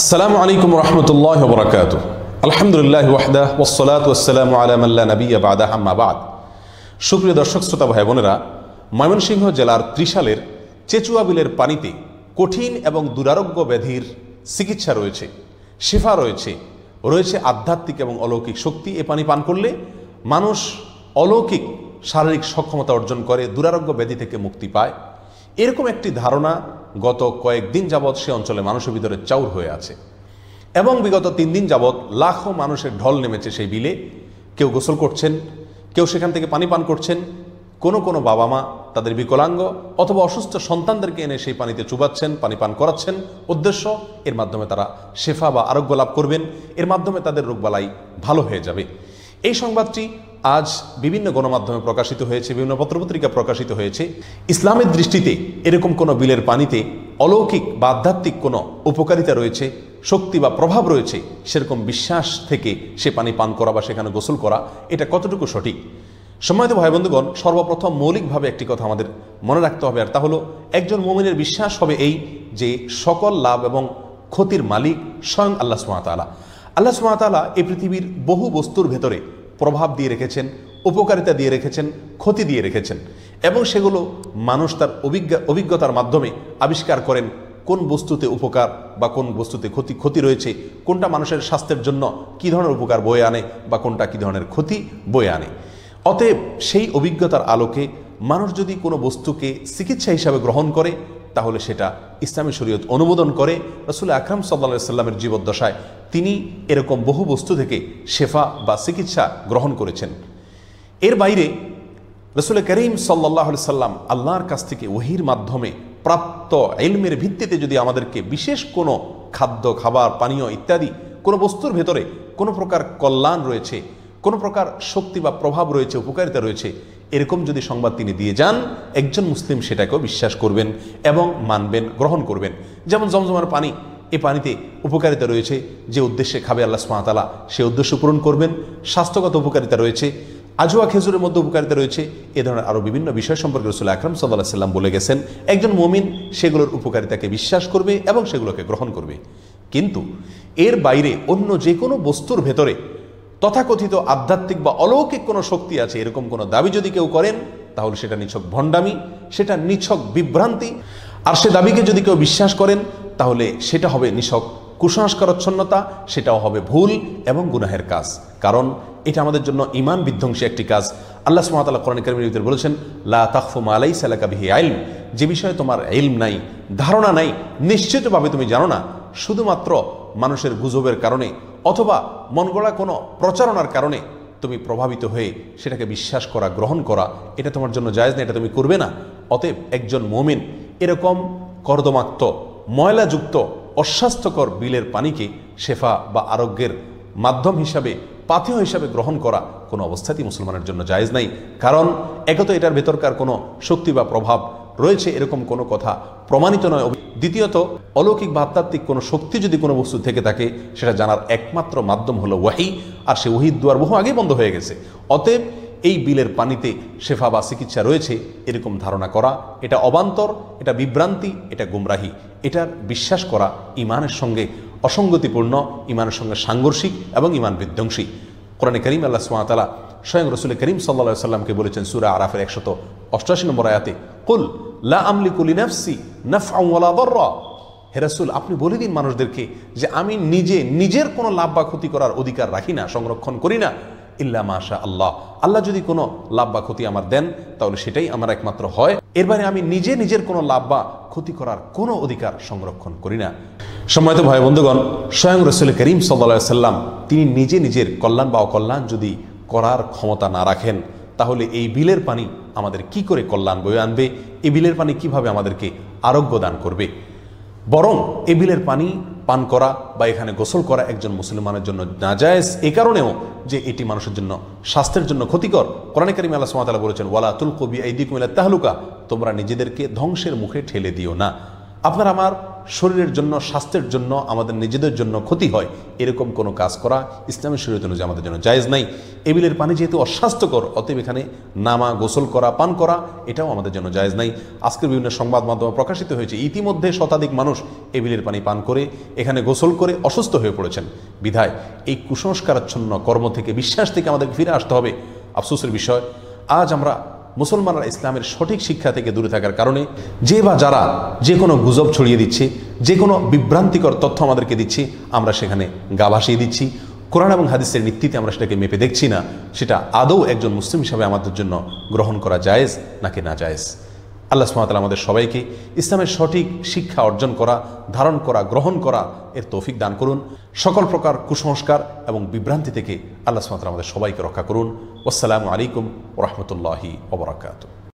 আসসালামু আলাইকুম রহমতুল্লাহ বরাকাত আলহামদুলিল্লাহ ওয়াহদা ওসলাত ওসালাম আলামাল্লা নবী আবাদা হাম্মাবাদ সুপ্রিয় দর্শক শ্রোতা ভাই বোনেরা ময়মনসিংহ জেলার ত্রিশালের চেচুয়া বিলের পানিতে কঠিন এবং দুরারোগ্য ব্যাধির চিকিৎসা রয়েছে শেফা রয়েছে রয়েছে আধ্যাত্মিক এবং অলৌকিক শক্তি এ পানি পান করলে মানুষ অলৌকিক শারীরিক সক্ষমতা অর্জন করে দুরারোগ্য ব্যাধি থেকে মুক্তি পায় এরকম একটি ধারণা গত কয়েকদিন যাবৎ সে অঞ্চলে মানুষের ভিতরে চাউর হয়ে আছে এবং বিগত তিন দিন যাবৎ লাখো মানুষের ঢল নেমেছে সেই বিলে কেউ গোসল করছেন কেউ সেখান থেকে পানি পান করছেন কোনো কোনো বাবা মা তাদের বিকলাঙ্গ অথবা অসুস্থ সন্তানদেরকে এনে সেই পানিতে চুবাচ্ছেন পানি পান করাচ্ছেন উদ্দেশ্য এর মাধ্যমে তারা শেফা বা আরোগ্য লাভ করবেন এর মাধ্যমে তাদের রোগবালাই ভালো হয়ে যাবে এই সংবাদটি আজ বিভিন্ন গণমাধ্যমে প্রকাশিত হয়েছে বিভিন্ন পত্রপত্রিকা প্রকাশিত হয়েছে ইসলামের দৃষ্টিতে এরকম কোনো বিলের পানিতে অলৌকিক বা আধ্যাত্মিক কোনো উপকারিতা রয়েছে শক্তি বা প্রভাব রয়েছে সেরকম বিশ্বাস থেকে সে পানি পান করা বা সেখানে গোসল করা এটা কতটুকু সঠিক সময়ত ভাই বন্ধুগণ সর্বপ্রথম মৌলিকভাবে একটি কথা আমাদের মনে রাখতে হবে আর তা হলো একজন মোমিনের বিশ্বাস হবে এই যে সকল লাভ এবং ক্ষতির মালিক স্বয়ং আল্লাহ সুমাতালা আল্লাহ সুমাতালা এই পৃথিবীর বহু বস্তুর ভেতরে প্রভাব দিয়ে রেখেছেন উপকারিতা দিয়ে রেখেছেন ক্ষতি দিয়ে রেখেছেন এবং সেগুলো মানুষ তার অভিজ্ঞতার মাধ্যমে আবিষ্কার করেন কোন বস্তুতে উপকার বা কোন বস্তুতে ক্ষতি ক্ষতি রয়েছে কোনটা মানুষের স্বাস্থ্যের জন্য কি ধরনের উপকার বয়ে আনে বা কোনটা কি ধরনের ক্ষতি বয়ে আনে অতএব সেই অভিজ্ঞতার আলোকে মানুষ যদি কোনো বস্তুকে চিকিৎসা হিসাবে গ্রহণ করে তাহলে সেটা ইসলামী শরীয়ত অনুমোদন করে রসুল আকরাম সাল্লা সাল্লামের জীবদ্দশায় তিনি এরকম বহু বস্তু থেকে শেফা বা চিকিৎসা গ্রহণ করেছেন এর বাইরে রসুল করিম সাল্লাহ সাল্লাম আল্লাহর কাছ থেকে ওহির মাধ্যমে প্রাপ্ত এলমের ভিত্তিতে যদি আমাদেরকে বিশেষ কোনো খাদ্য খাবার পানীয় ইত্যাদি কোনো বস্তুর ভেতরে কোনো প্রকার কল্যাণ রয়েছে কোনো প্রকার শক্তি বা প্রভাব রয়েছে উপকারিতা রয়েছে এরকম যদি সংবাদ তিনি দিয়ে যান একজন মুসলিম সেটাকেও বিশ্বাস করবেন এবং মানবেন গ্রহণ করবেন যেমন জমজমার পানি এ পানিতে উপকারিতা রয়েছে যে উদ্দেশ্যে খাবে আল্লাহ স্মাতালা সে উদ্দেশ্য পূরণ করবেন স্বাস্থ্যগত উপকারিতা রয়েছে আজোয়া খেজুরের মধ্যে উপকারিতা রয়েছে এ ধরনের আরও বিভিন্ন বিষয় সম্পর্কে রসুল আকরম সাল্লাহ সাল্লাম বলে গেছেন একজন মমিন সেগুলোর উপকারিতাকে বিশ্বাস করবে এবং সেগুলোকে গ্রহণ করবে কিন্তু এর বাইরে অন্য যে কোনো বস্তুর ভেতরে তথাকথিত আধ্যাত্মিক বা অলৌকিক কোনো শক্তি আছে এরকম কোনো দাবি যদি কেউ করেন তাহলে সেটা নিছক ভণ্ডামি সেটা নিছক বিভ্রান্তি আর সে দাবিকে যদি কেউ বিশ্বাস করেন তাহলে সেটা হবে নিষক কুসংস্কারচ্ছন্নতা সেটাও হবে ভুল এবং গুনাহের কাজ কারণ এটা আমাদের জন্য ইমান বিধ্বংসী একটি কাজ আল্লাহ সুমাতাল্লাহ কোরআন করিমের ভিতরে বলেছেন লা তাকফুম আলাই সালাকা বিহি আইলম যে বিষয়ে তোমার এলম নাই ধারণা নাই নিশ্চিতভাবে তুমি জানো না শুধুমাত্র মানুষের গুজবের কারণে অথবা মনগড়া কোনো প্রচারণার কারণে তুমি প্রভাবিত হয়ে সেটাকে বিশ্বাস করা গ্রহণ করা এটা তোমার জন্য জায়জ না এটা তুমি করবে না অতএব একজন মোমিন এরকম কর্দমাক্ত ময়লাযুক্ত অস্বাস্থ্যকর বিলের পানিকে শেফা বা আরোগ্যের মাধ্যম হিসাবে পাথেয় হিসাবে গ্রহণ করা কোনো অবস্থাতেই মুসলমানের জন্য জায়েজ নাই কারণ একত এটার ভেতরকার কোনো শক্তি বা প্রভাব রয়েছে এরকম কোনো কথা প্রমাণিত নয় দ্বিতীয়ত অলৌকিক বা কোনো শক্তি যদি কোনো বস্তু থেকে থাকে সেটা জানার একমাত্র মাধ্যম হলো ওয়াহি আর সে ওহিদ দুয়ার বহু আগেই বন্ধ হয়ে গেছে অতএব এই বিলের পানিতে শেফা বা চিকিৎসা রয়েছে এরকম ধারণা করা এটা অবান্তর এটা বিভ্রান্তি এটা গুমরাহি এটার বিশ্বাস করা ইমানের সঙ্গে অসঙ্গতিপূর্ণ ইমানের সঙ্গে সাংঘর্ষিক এবং ইমান বিধ্বংসী কোরআনে করিম আল্লাহ সুমাতালা স্বয়ং রসুল করিম সাল্লা সাল্লামকে বলেছেন সুরা আরাফের একশত অষ্টাশি নম্বর আয়াতে কুল লা আমলি কুলি নাফসি হেরাসুল আপনি বলে দিন মানুষদেরকে যে আমি নিজে নিজের কোনো লাভ বা ক্ষতি করার অধিকার রাখি না সংরক্ষণ করি না ইল্লা মাশা আল্লাহ আল্লাহ যদি কোনো লাভ বা ক্ষতি আমার দেন তাহলে সেটাই আমার একমাত্র হয় এর বাইরে আমি নিজে নিজের কোনো লাভ বা ক্ষতি করার কোনো অধিকার সংরক্ষণ করি না সময়ত ভাই বন্ধুগণ স্বয়ং রসুল করিম সাল্লা সাল্লাম তিনি নিজে নিজের কল্যাণ বা অকল্যাণ যদি করার ক্ষমতা না রাখেন তাহলে এই বিলের পানি আমাদের কি করে কল্যাণ বয়ে আনবে এই বিলের পানি কিভাবে আমাদেরকে আরোগ্য দান করবে বরং এ বিলের পানি পান করা বা এখানে গোসল করা একজন মুসলমানের জন্য নাজায়জ এ কারণেও যে এটি মানুষের জন্য স্বাস্থ্যের জন্য ক্ষতিকর কোরআন করিম আল্লাহ সুমাতালা বলেছেন ওয়ালা তুল কবি এই দিক মিলা তাহলুকা তোমরা নিজেদেরকে ধ্বংসের মুখে ঠেলে দিও না আপনার আমার শরীরের জন্য স্বাস্থ্যের জন্য আমাদের নিজেদের জন্য ক্ষতি হয় এরকম কোনো কাজ করা ইসলামের শরীরের জন্য আমাদের জন্য জায়জ নাই এবিলের পানি যেহেতু অস্বাস্থ্যকর অতএব এখানে নামা গোসল করা পান করা এটাও আমাদের জন্য জায়জ নাই আজকের বিভিন্ন সংবাদ মাধ্যমে প্রকাশিত হয়েছে ইতিমধ্যে শতাধিক মানুষ এবিলের পানি পান করে এখানে গোসল করে অসুস্থ হয়ে পড়েছেন বিধায় এই কুসংস্কারাচ্ছন্ন কর্ম থেকে বিশ্বাস থেকে আমাদের ফিরে আসতে হবে আফসোসের বিষয় আজ আমরা মুসলমানরা ইসলামের সঠিক শিক্ষা থেকে দূরে থাকার কারণে যে বা যারা যে কোনো গুজব ছড়িয়ে দিচ্ছে যে কোনো বিভ্রান্তিকর তথ্য আমাদেরকে দিচ্ছে আমরা সেখানে গা ভাসিয়ে দিচ্ছি কোরআন এবং হাদিসের ভিত্তিতে আমরা সেটাকে মেপে দেখছি না সেটা আদৌ একজন মুসলিম হিসাবে আমাদের জন্য গ্রহণ করা যায়জ নাকি না যায়জ আল্লাহ সুমাতাল আমাদের সবাইকে ইসলামের সঠিক শিক্ষা অর্জন করা ধারণ করা গ্রহণ করা এর তৌফিক দান করুন সকল প্রকার কুসংস্কার এবং বিভ্রান্তি থেকে আল্লাহ সুমাতাল আমাদের সবাইকে রক্ষা করুন আসসালামু আলাইকুম রহমতুল্লাহি ওবরাকাতু